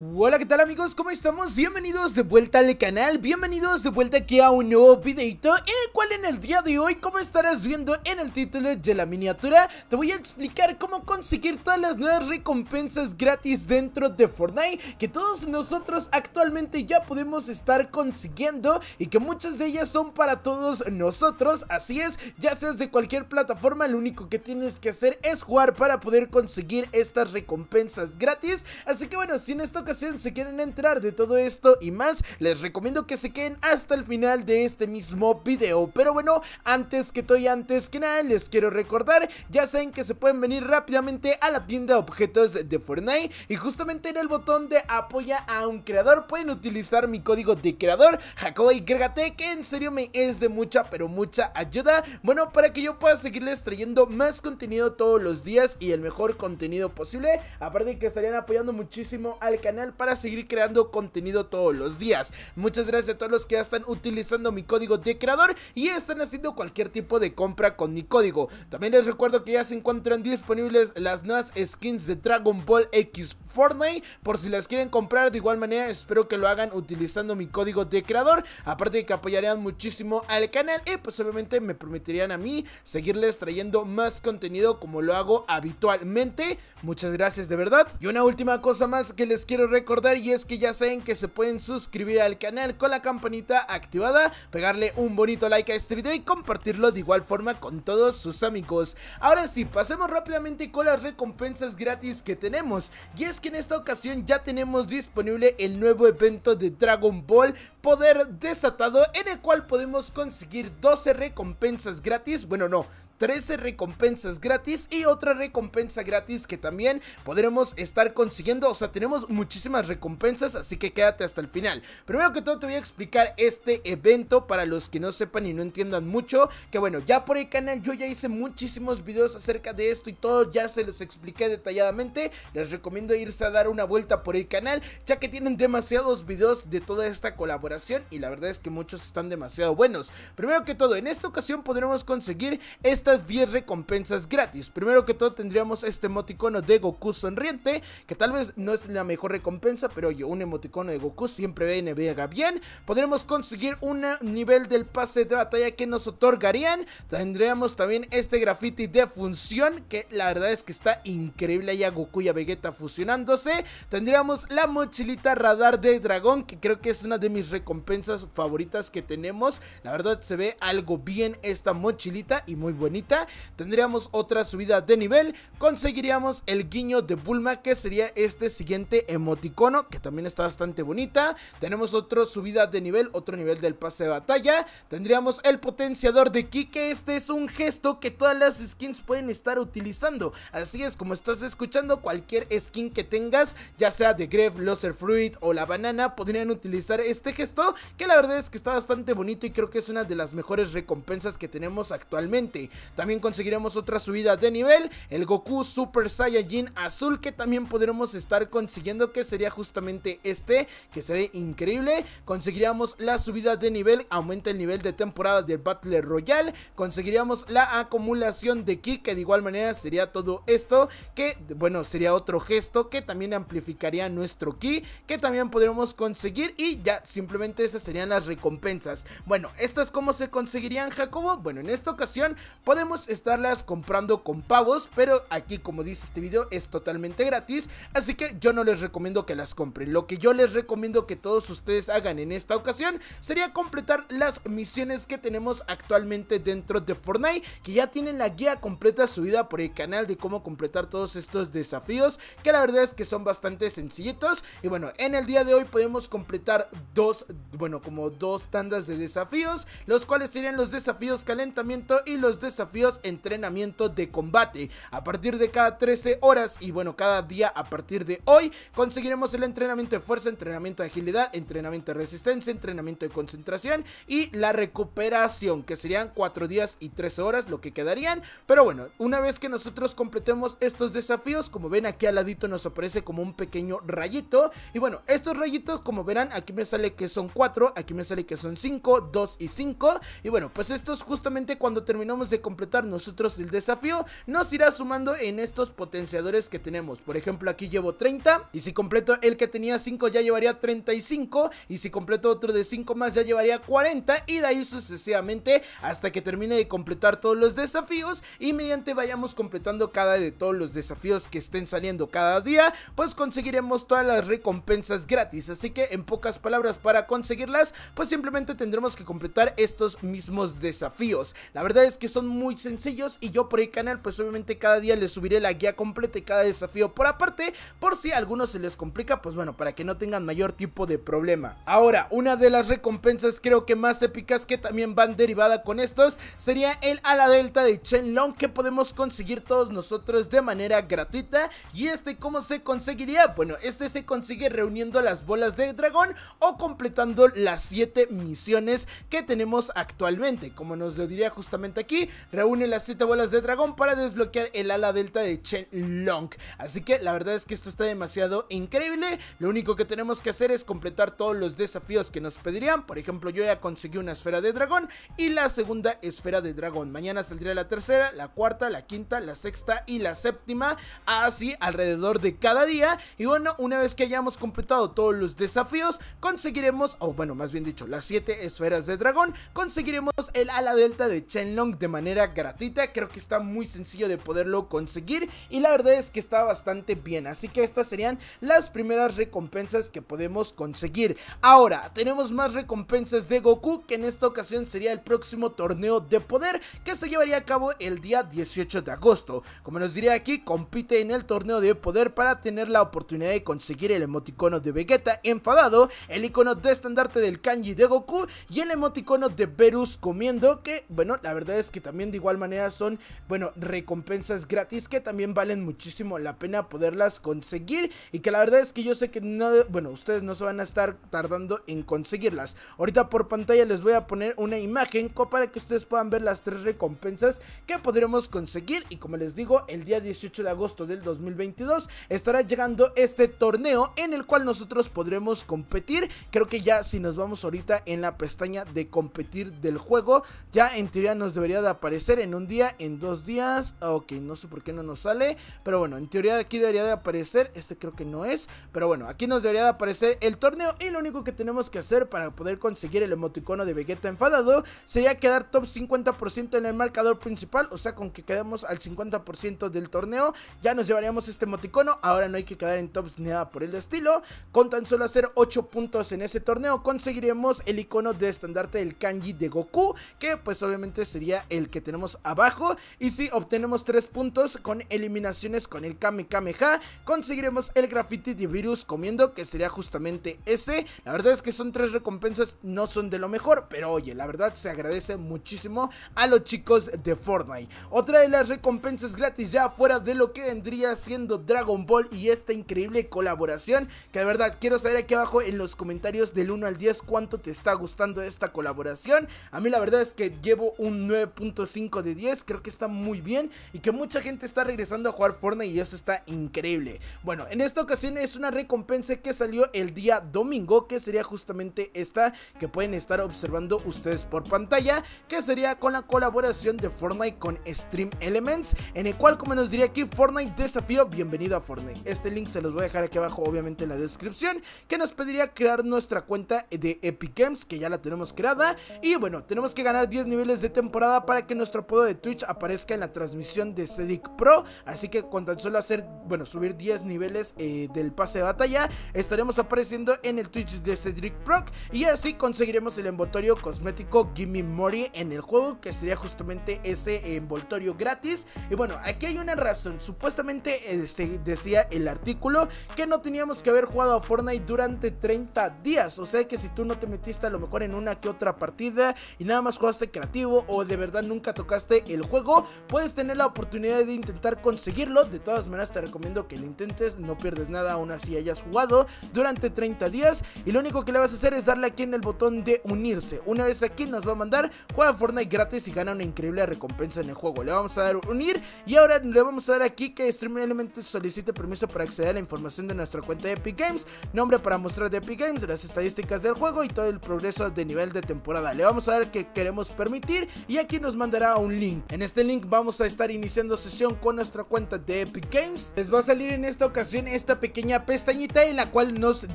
Hola, ¿qué tal amigos? ¿Cómo estamos? Bienvenidos de vuelta al canal, bienvenidos de vuelta aquí a un nuevo videito en el cual en el día de hoy, como estarás viendo en el título de la miniatura, te voy a explicar cómo conseguir todas las nuevas recompensas gratis dentro de Fortnite que todos nosotros actualmente ya podemos estar consiguiendo y que muchas de ellas son para todos nosotros, así es, ya seas de cualquier plataforma, lo único que tienes que hacer es jugar para poder conseguir estas recompensas gratis, así que bueno, si en si se quieren entrar de todo esto y más, les recomiendo que se queden hasta el final de este mismo video. Pero bueno, antes que todo y antes que nada, les quiero recordar, ya saben que se pueden venir rápidamente a la tienda de objetos de Fortnite y justamente en el botón de apoya a un creador pueden utilizar mi código de creador, Jacobo que en serio me es de mucha pero mucha ayuda, bueno, para que yo pueda seguirles trayendo más contenido todos los días y el mejor contenido posible, aparte de que estarían apoyando muchísimo al canal para seguir creando contenido todos los días. Muchas gracias a todos los que ya están utilizando mi código de creador y están haciendo cualquier tipo de compra con mi código. También les recuerdo que ya se encuentran disponibles las nuevas skins de Dragon Ball X Fortnite por si las quieren comprar. De igual manera, espero que lo hagan utilizando mi código de creador. Aparte de que apoyarían muchísimo al canal y posiblemente pues, me permitirían a mí seguirles trayendo más contenido como lo hago habitualmente. Muchas gracias de verdad. Y una última cosa más que les quiero recordar y es que ya saben que se pueden suscribir al canal con la campanita activada, pegarle un bonito like a este video y compartirlo de igual forma con todos sus amigos. Ahora sí, pasemos rápidamente con las recompensas gratis que tenemos y es que en esta ocasión ya tenemos disponible el nuevo evento de Dragon Ball Poder Desatado en el cual podemos conseguir 12 recompensas gratis, bueno no, 13 recompensas gratis y otra recompensa gratis que también podremos estar consiguiendo, o sea, tenemos muchísimas muchísimas recompensas, así que quédate hasta el final. Primero que todo te voy a explicar este evento para los que no sepan y no entiendan mucho, que bueno, ya por el canal yo ya hice muchísimos videos acerca de esto y todo, ya se los expliqué detalladamente, les recomiendo irse a dar una vuelta por el canal, ya que tienen demasiados videos de toda esta colaboración y la verdad es que muchos están demasiado buenos. Primero que todo, en esta ocasión podremos conseguir estas 10 recompensas gratis. Primero que todo tendríamos este emoticono de Goku sonriente, que tal vez no es la mejor recompensa pero oye, un emoticono de Goku siempre ve viene bien. Podremos conseguir un nivel del pase de batalla que nos otorgarían. Tendríamos también este graffiti de función, que la verdad es que está increíble Allá Goku y a Vegeta fusionándose. Tendríamos la mochilita radar de dragón, que creo que es una de mis recompensas favoritas que tenemos. La verdad se ve algo bien esta mochilita y muy bonita. Tendríamos otra subida de nivel. Conseguiríamos el guiño de Bulma, que sería este siguiente emoticono moticono que también está bastante bonita. Tenemos otra subida de nivel, otro nivel del pase de batalla. Tendríamos el potenciador de Kike, que este es un gesto que todas las skins pueden estar utilizando. Así es, como estás escuchando, cualquier skin que tengas, ya sea de Grave, Loser Fruit o la banana, podrían utilizar este gesto, que la verdad es que está bastante bonito y creo que es una de las mejores recompensas que tenemos actualmente. También conseguiremos otra subida de nivel, el Goku Super Saiyajin Azul, que también podremos estar consiguiendo sería justamente este, que se ve increíble. Conseguiríamos la subida de nivel, aumenta el nivel de temporada del Battle Royale. Conseguiríamos la acumulación de ki, que de igual manera sería todo esto, que bueno, sería otro gesto que también amplificaría nuestro ki, que también podríamos conseguir y ya simplemente esas serían las recompensas. Bueno, estas cómo se conseguirían, Jacobo? Bueno, en esta ocasión podemos estarlas comprando con pavos, pero aquí como dice este video es totalmente gratis, así que yo no les recomiendo que las compren. Lo que yo les recomiendo que todos ustedes hagan en esta ocasión sería completar las misiones que tenemos actualmente dentro de Fortnite, que ya tienen la guía completa subida por el canal de cómo completar todos estos desafíos, que la verdad es que son bastante sencillitos. Y bueno, en el día de hoy podemos completar dos, bueno, como dos tandas de desafíos, los cuales serían los desafíos calentamiento y los desafíos entrenamiento de combate. A partir de cada 13 horas y bueno, cada día a partir de hoy, conseguimos Seguiremos el entrenamiento de fuerza, entrenamiento de agilidad, entrenamiento de resistencia, entrenamiento de concentración y la recuperación, que serían 4 días y 3 horas lo que quedarían. Pero bueno, una vez que nosotros completemos estos desafíos, como ven aquí al ladito nos aparece como un pequeño rayito. Y bueno, estos rayitos, como verán, aquí me sale que son 4, aquí me sale que son 5, 2 y 5. Y bueno, pues estos justamente cuando terminamos de completar nosotros el desafío, nos irá sumando en estos potenciadores que tenemos. Por ejemplo, aquí llevo 30 y si completo el que tenía 5 ya llevaría 35 y si completo otro de 5 más ya llevaría 40 y de ahí sucesivamente hasta que termine de completar todos los desafíos y mediante vayamos completando cada de todos los desafíos que estén saliendo cada día, pues conseguiremos todas las recompensas gratis. Así que en pocas palabras para conseguirlas, pues simplemente tendremos que completar estos mismos desafíos. La verdad es que son muy sencillos y yo por el canal pues obviamente cada día les subiré la guía completa y cada desafío por aparte por si a algunos se les complica, pues bueno, para que no tengan mayor tipo de problema. Ahora, una de las recompensas creo que más épicas que también van derivada con estos sería el ala delta de Chen Long que podemos conseguir todos nosotros de manera gratuita. ¿Y este cómo se conseguiría? Bueno, este se consigue reuniendo las bolas de dragón o completando las 7 misiones que tenemos actualmente. Como nos lo diría justamente aquí, reúne las 7 bolas de dragón para desbloquear el ala delta de Chen Long Así que la verdad es que esto está demasiado en increíble. Lo único que tenemos que hacer es completar todos los desafíos que nos pedirían. Por ejemplo, yo ya conseguí una esfera de dragón y la segunda esfera de dragón. Mañana saldría la tercera, la cuarta, la quinta, la sexta y la séptima. Así alrededor de cada día. Y bueno, una vez que hayamos completado todos los desafíos, conseguiremos, o bueno, más bien dicho, las siete esferas de dragón, conseguiremos el ala delta de Chenlong de manera gratuita. Creo que está muy sencillo de poderlo conseguir y la verdad es que está bastante bien. Así que estas serían las primeras recompensas que podemos conseguir. Ahora, tenemos más recompensas de Goku, que en esta ocasión sería el próximo torneo de poder que se llevaría a cabo el día 18 de agosto. Como nos diría aquí, compite en el torneo de poder para tener la oportunidad de conseguir el emoticono de Vegeta enfadado, el icono de estandarte del kanji de Goku y el emoticono de Verus comiendo, que bueno, la verdad es que también de igual manera son, bueno, recompensas gratis que también valen muchísimo la pena poderlas conseguir y que la la verdad es que yo sé que nada, bueno, ustedes no se van a estar tardando en conseguirlas. Ahorita por pantalla les voy a poner una imagen para que ustedes puedan ver las tres recompensas que podremos conseguir. Y como les digo, el día 18 de agosto del 2022 estará llegando este torneo en el cual nosotros podremos competir. Creo que ya si nos vamos ahorita en la pestaña de competir del juego, ya en teoría nos debería de aparecer en un día, en dos días. Ok, no sé por qué no nos sale, pero bueno, en teoría aquí debería de aparecer. Este creo que no pero bueno, aquí nos debería de aparecer el torneo y lo único que tenemos que hacer para poder conseguir el emoticono de Vegeta enfadado sería quedar top 50% en el marcador principal, o sea, con que quedemos al 50% del torneo, ya nos llevaríamos este emoticono, ahora no hay que quedar en tops ni nada por el estilo, con tan solo hacer 8 puntos en ese torneo conseguiremos el icono de estandarte del kanji de Goku, que pues obviamente sería el que tenemos abajo, y si obtenemos 3 puntos con eliminaciones con el Kamehameha, conseguiremos el grafito Virus comiendo, que sería justamente ese. La verdad es que son tres recompensas, no son de lo mejor, pero oye, la verdad se agradece muchísimo a los chicos de Fortnite. Otra de las recompensas gratis ya fuera de lo que vendría siendo Dragon Ball y esta increíble colaboración, que de verdad quiero saber aquí abajo en los comentarios del 1 al 10 cuánto te está gustando esta colaboración. A mí la verdad es que llevo un 9.5 de 10, creo que está muy bien y que mucha gente está regresando a jugar Fortnite y eso está increíble. Bueno, en esta ocasión es una recompensa que salió el día domingo, que sería justamente esta que pueden estar observando ustedes por pantalla, que sería con la colaboración de Fortnite con Stream Elements, en el cual, como nos diría aquí, Fortnite desafío, bienvenido a Fortnite. Este link se los voy a dejar aquí abajo, obviamente en la descripción, que nos pediría crear nuestra cuenta de Epic Games, que ya la tenemos creada, y bueno, tenemos que ganar 10 niveles de temporada para que nuestro apodo de Twitch aparezca en la transmisión de Cedic Pro, así que con tan solo hacer, bueno, subir 10 niveles eh, de del pase de batalla, estaremos apareciendo en el Twitch de Cedric Proc y así conseguiremos el envoltorio cosmético Gimme Mori en el juego, que sería justamente ese envoltorio gratis. Y bueno, aquí hay una razón, supuestamente eh, decía el artículo que no teníamos que haber jugado a Fortnite durante 30 días, o sea que si tú no te metiste a lo mejor en una que otra partida y nada más jugaste creativo o de verdad nunca tocaste el juego, puedes tener la oportunidad de intentar conseguirlo, de todas maneras te recomiendo que lo intentes, no pierdes nada aún así hayas jugado durante 30 días. Y lo único que le vas a hacer es darle aquí en el botón de unirse. Una vez aquí nos va a mandar, juega Fortnite gratis y gana una increíble recompensa en el juego. Le vamos a dar unir y ahora le vamos a dar aquí que Stream solicite permiso para acceder a la información de nuestra cuenta de Epic Games, nombre para mostrar de Epic Games, las estadísticas del juego y todo el progreso de nivel de temporada. Le vamos a dar que queremos permitir y aquí nos mandará un link. En este link vamos a estar iniciando sesión con nuestra cuenta de Epic Games. Les va a salir en esta ocasión esta pequeña pestañita en la cual nos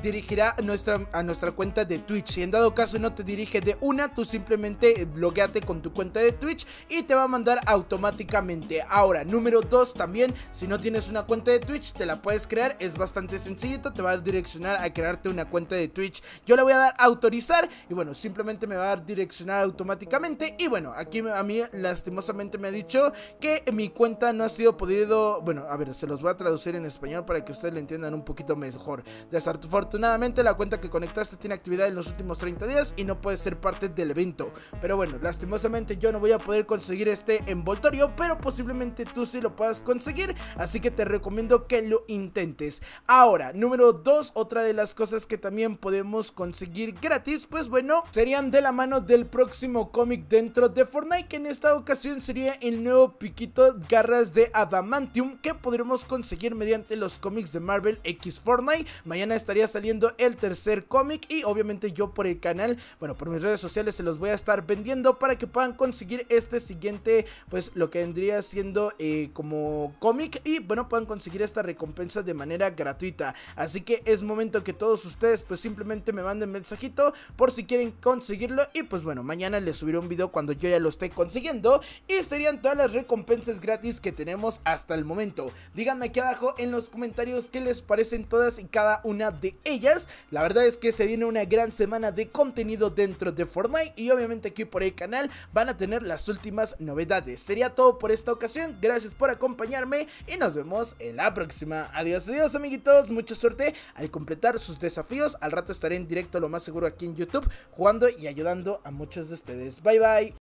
dirigirá a nuestra, a nuestra cuenta de Twitch. Si en dado caso no te dirige de una, tú simplemente blogueate con tu cuenta de Twitch y te va a mandar automáticamente. Ahora, número 2 también, si no tienes una cuenta de Twitch, te la puedes crear, es bastante sencillito, te va a direccionar a crearte una cuenta de Twitch. Yo le voy a dar autorizar y bueno, simplemente me va a direccionar automáticamente y bueno, aquí a mí lastimosamente me ha dicho que mi cuenta no ha sido podido, bueno, a ver, se los voy a traducir en español para que ustedes le entiendan un poquito mejor. Desafortunadamente la cuenta que conectaste tiene actividad en los últimos 30 días y no puede ser parte del evento. Pero bueno, lastimosamente yo no voy a poder conseguir este envoltorio, pero posiblemente tú sí lo puedas conseguir, así que te recomiendo que lo intentes. Ahora, número 2, otra de las cosas que también podemos conseguir gratis, pues bueno, serían de la mano del próximo cómic dentro de Fortnite, que en esta ocasión sería el nuevo piquito garras de adamantium que podremos conseguir mediante los cómics de Marvel X Fortnite. Mañana estaría saliendo el tercer cómic y obviamente yo por el canal, bueno, por mis redes sociales se los voy a estar vendiendo para que puedan conseguir este siguiente, pues lo que vendría siendo eh, como cómic y bueno, puedan conseguir esta recompensa de manera gratuita. Así que es momento que todos ustedes pues simplemente me manden mensajito por si quieren conseguirlo y pues bueno, mañana les subiré un video cuando yo ya lo esté consiguiendo y serían todas las recompensas gratis que tenemos hasta el momento. Díganme aquí abajo en los comentarios qué les parecen todas y cada una de ellas. La verdad es que se viene una gran semana de contenido dentro de Fortnite y obviamente aquí por el canal van a tener las últimas novedades. Sería todo por esta ocasión, gracias por acompañarme y nos vemos en la próxima. Adiós, adiós amiguitos, mucha suerte al completar sus desafíos. Al rato estaré en directo lo más seguro aquí en YouTube jugando y ayudando a muchos de ustedes. Bye bye.